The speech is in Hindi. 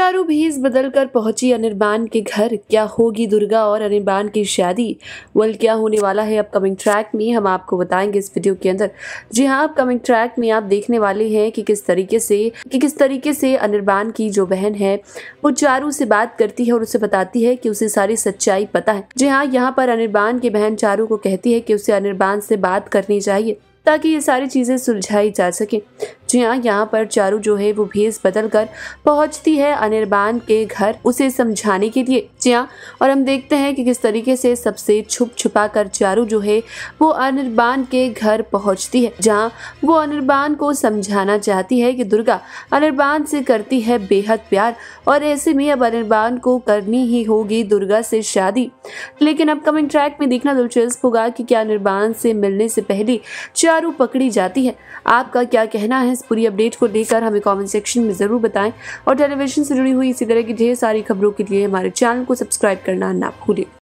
चारू बदल कर पहुंची अनिर्बान के घर क्या होगी दुर्गा और अनिर्बान की शादी वल क्या होने वाला है अपकमिंग ट्रैक में हम आपको बताएंगे इस वीडियो के अंदर जी हाँ अपकमिंग ट्रैक में आप देखने वाले हैं कि किस तरीके से कि किस तरीके से अनिर्बान की जो बहन है वो चारू से बात करती है और उसे बताती है की उसे सारी सच्चाई पता है जी हाँ यहाँ पर अनिर्बान की बहन चारू को कहती है की उसे अनिर्बान से बात करनी चाहिए ताकि ये सारी चीज़ें सुलझाई जा सके जी हाँ यहाँ पर चारू जो है वो भेस बदल कर पहुँचती है अनिर्बान के घर उसे समझाने के लिए जी हाँ और हम देखते हैं कि किस तरीके से सबसे छुप छुपा कर चारू जो है वो अनिर्बान के घर पहुँचती है जहाँ वो अनिर्बान को समझाना चाहती है कि दुर्गा अनिर्बान से करती है बेहद प्यार और ऐसे में अब अनिर्बान को करनी ही होगी दुर्गा से शादी लेकिन अपकमिंग ट्रैक में देखना दिलचस्प होगा कि क्या अनिर्बान से मिलने से पहले चारू पकड़ी जाती है आपका क्या कहना है इस पूरी अपडेट को लेकर हमें कमेंट सेक्शन में ज़रूर बताएं और टेलीविजन से जुड़ी हुई इसी तरह की ढेर सारी खबरों के लिए हमारे चैनल को सब्सक्राइब करना ना भूलें